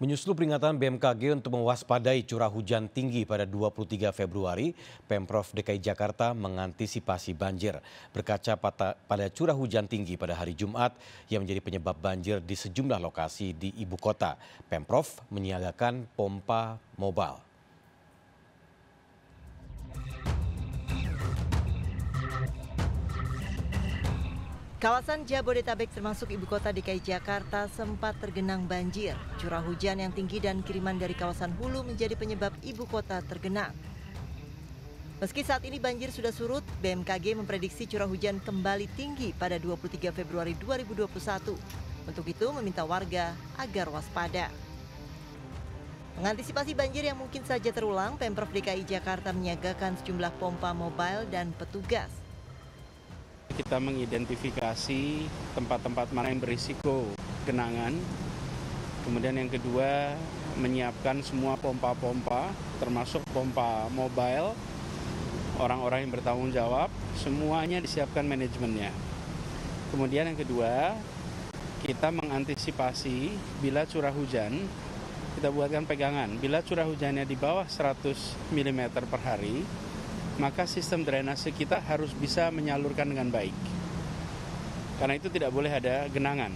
Menyusul peringatan BMKG untuk mewaspadai curah hujan tinggi pada 23 Februari, Pemprov DKI Jakarta mengantisipasi banjir. Berkaca pada curah hujan tinggi pada hari Jumat yang menjadi penyebab banjir di sejumlah lokasi di ibu kota, Pemprov menyiagakan pompa mobile. Kawasan Jabodetabek termasuk ibu kota DKI Jakarta sempat tergenang banjir. Curah hujan yang tinggi dan kiriman dari kawasan hulu menjadi penyebab ibu kota tergenang. Meski saat ini banjir sudah surut, BMKG memprediksi curah hujan kembali tinggi pada 23 Februari 2021. Untuk itu meminta warga agar waspada. Mengantisipasi banjir yang mungkin saja terulang, Pemprov DKI Jakarta menyiagakan sejumlah pompa mobile dan petugas kita mengidentifikasi tempat-tempat mana yang berisiko genangan. Kemudian yang kedua, menyiapkan semua pompa-pompa, termasuk pompa mobile, orang-orang yang bertanggung jawab, semuanya disiapkan manajemennya. Kemudian yang kedua, kita mengantisipasi bila curah hujan, kita buatkan pegangan. Bila curah hujannya di bawah 100 mm per hari, maka sistem drainase kita harus bisa menyalurkan dengan baik. Karena itu tidak boleh ada genangan.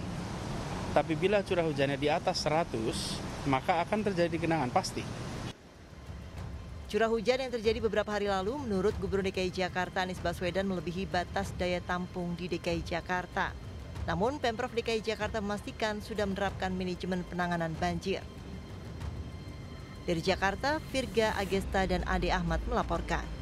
Tapi bila curah hujannya di atas 100, maka akan terjadi genangan pasti. Curah hujan yang terjadi beberapa hari lalu menurut Gubernur DKI Jakarta Anies Baswedan melebihi batas daya tampung di DKI Jakarta. Namun Pemprov DKI Jakarta memastikan sudah menerapkan manajemen penanganan banjir. Dari Jakarta, Virga Agesta dan Ade Ahmad melaporkan.